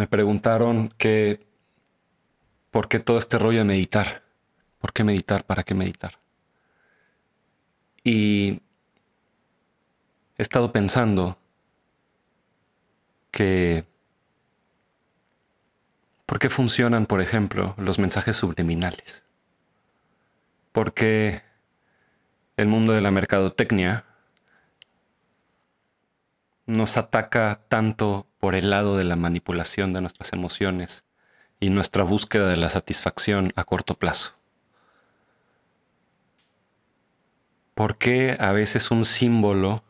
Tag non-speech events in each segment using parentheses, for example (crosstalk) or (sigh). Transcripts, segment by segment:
me preguntaron que, ¿por qué todo este rollo de meditar? ¿Por qué meditar? ¿Para qué meditar? Y he estado pensando que, ¿por qué funcionan, por ejemplo, los mensajes subliminales? ¿Por qué el mundo de la mercadotecnia nos ataca tanto por el lado de la manipulación de nuestras emociones y nuestra búsqueda de la satisfacción a corto plazo. ¿Por qué a veces un símbolo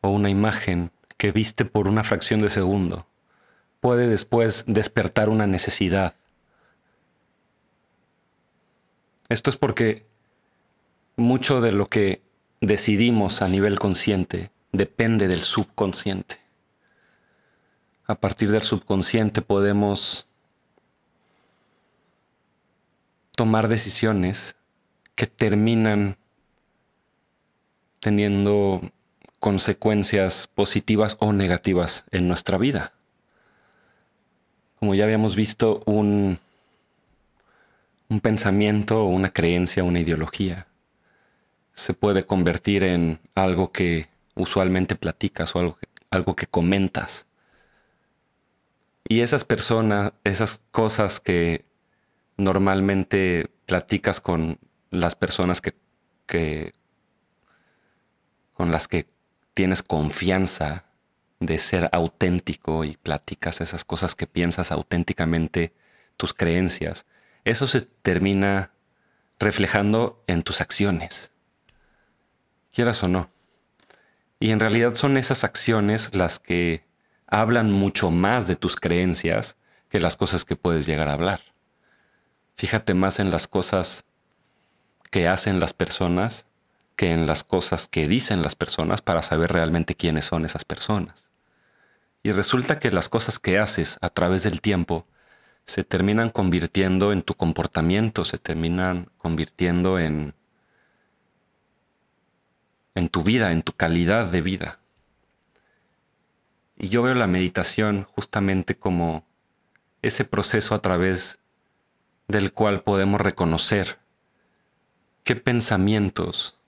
o una imagen que viste por una fracción de segundo puede después despertar una necesidad? Esto es porque mucho de lo que decidimos a nivel consciente depende del subconsciente a partir del subconsciente podemos tomar decisiones que terminan teniendo consecuencias positivas o negativas en nuestra vida. Como ya habíamos visto, un, un pensamiento, una creencia, una ideología se puede convertir en algo que usualmente platicas o algo que comentas y esas personas, esas cosas que normalmente platicas con las personas que, con las que tienes confianza de ser auténtico y platicas esas cosas que piensas auténticamente, tus creencias, eso se termina reflejando en tus acciones, quieras o no. Y en realidad son esas acciones las que hablan mucho más de tus creencias que las cosas que puedes llegar a hablar. Fíjate más en las cosas que hacen las personas que en las cosas que dicen las personas para saber realmente quiénes son esas personas. Y resulta que las cosas que haces a través del tiempo se terminan convirtiendo en tu comportamiento, se terminan convirtiendo en en tu vida, en tu calidad de vida. Y yo veo la meditación justamente como ese proceso a través del cual podemos reconocer qué pensamientos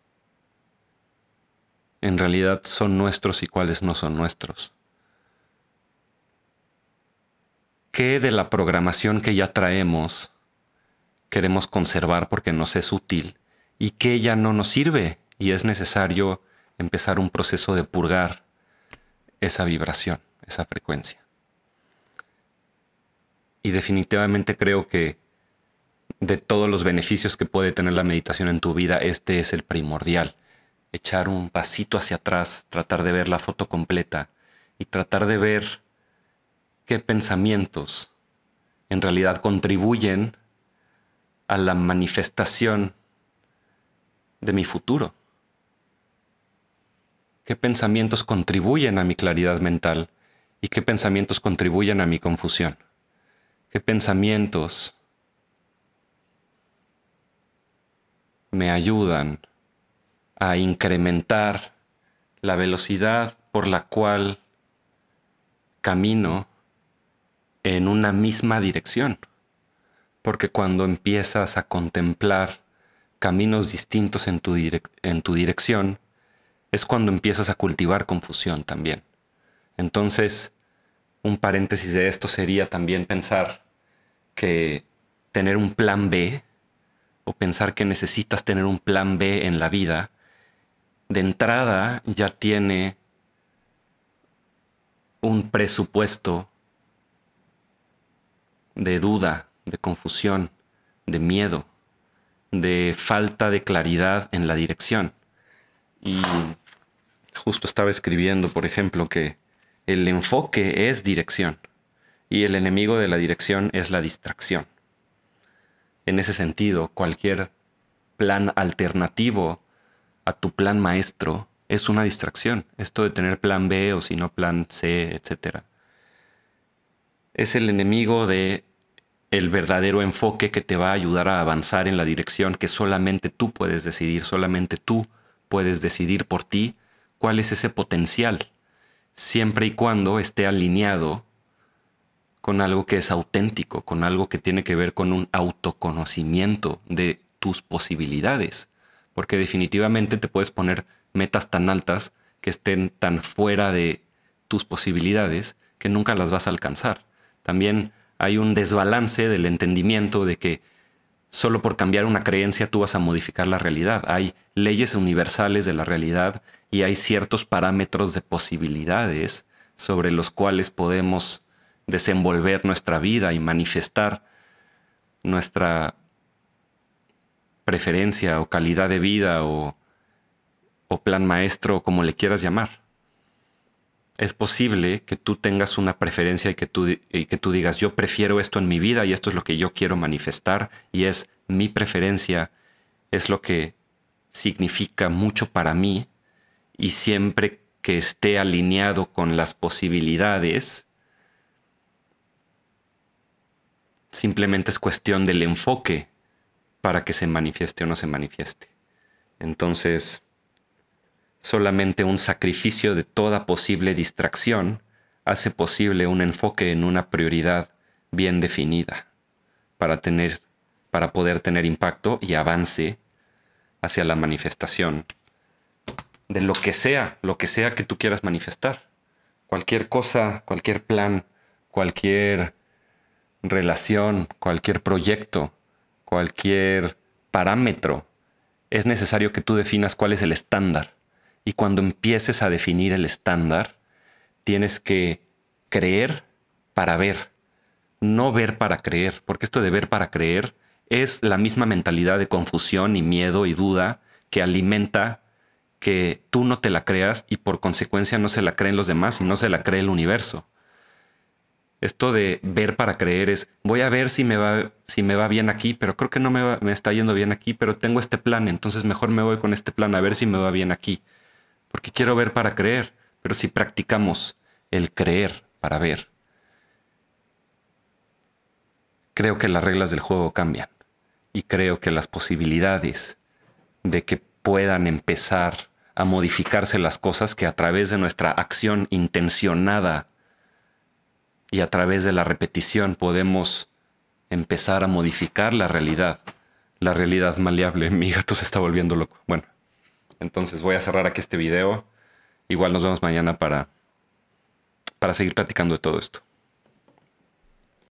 en realidad son nuestros y cuáles no son nuestros. ¿Qué de la programación que ya traemos queremos conservar porque nos es útil y qué ya no nos sirve y es necesario empezar un proceso de purgar esa vibración, esa frecuencia. Y definitivamente creo que de todos los beneficios que puede tener la meditación en tu vida, este es el primordial. Echar un pasito hacia atrás, tratar de ver la foto completa y tratar de ver qué pensamientos en realidad contribuyen a la manifestación de mi futuro qué pensamientos contribuyen a mi claridad mental y qué pensamientos contribuyen a mi confusión. ¿Qué pensamientos me ayudan a incrementar la velocidad por la cual camino en una misma dirección? Porque cuando empiezas a contemplar caminos distintos en tu, en tu dirección, es cuando empiezas a cultivar confusión también. Entonces, un paréntesis de esto sería también pensar que tener un plan B o pensar que necesitas tener un plan B en la vida, de entrada ya tiene un presupuesto de duda, de confusión, de miedo, de falta de claridad en la dirección. Y justo estaba escribiendo, por ejemplo, que el enfoque es dirección y el enemigo de la dirección es la distracción. En ese sentido, cualquier plan alternativo a tu plan maestro es una distracción. Esto de tener plan B o si no plan C, etc. Es el enemigo de el verdadero enfoque que te va a ayudar a avanzar en la dirección que solamente tú puedes decidir, solamente tú puedes decidir por ti cuál es ese potencial, siempre y cuando esté alineado con algo que es auténtico, con algo que tiene que ver con un autoconocimiento de tus posibilidades, porque definitivamente te puedes poner metas tan altas que estén tan fuera de tus posibilidades que nunca las vas a alcanzar. También hay un desbalance del entendimiento de que solo por cambiar una creencia tú vas a modificar la realidad. Hay leyes universales de la realidad y hay ciertos parámetros de posibilidades sobre los cuales podemos desenvolver nuestra vida y manifestar nuestra preferencia o calidad de vida o, plan maestro o como le quieras llamar. Es posible que tú tengas una preferencia que, tú, y que tú digas, yo prefiero esto en mi vida y esto es lo que yo quiero manifestar y es mi preferencia, es lo que significa mucho para mí y siempre que esté alineado con las posibilidades, simplemente es cuestión del enfoque para que se manifieste o no se manifieste. Entonces, solamente un sacrificio de toda posible distracción hace posible un enfoque en una prioridad bien definida para tener para poder tener impacto y avance hacia la manifestación de lo que sea, lo que sea que tú quieras manifestar. Cualquier cosa, cualquier plan, cualquier relación, cualquier proyecto, cualquier parámetro, es necesario que tú definas cuál es el estándar. Y cuando empieces a definir el estándar, tienes que creer para ver, no ver para creer, porque esto de ver para creer es la misma mentalidad de confusión y miedo y duda que alimenta que tú no te la creas y por consecuencia no se la creen los demás y no se la cree el universo. Esto de ver para creer es voy a ver si me va, si me va bien aquí, pero creo que no me, me está yendo bien aquí, pero tengo este plan, entonces mejor me voy con este plan a ver si me va bien aquí. Porque quiero ver para creer, pero si practicamos el creer para ver, creo que las reglas del juego cambian y creo que las posibilidades de que puedan empezar a modificarse las cosas que a través de nuestra acción intencionada y a través de la repetición podemos empezar a modificar la realidad, la realidad maleable. (laughs) Mi gato se está volviendo loco. Bueno, entonces voy a cerrar aquí este video. Igual nos vemos mañana para, para seguir platicando de todo esto.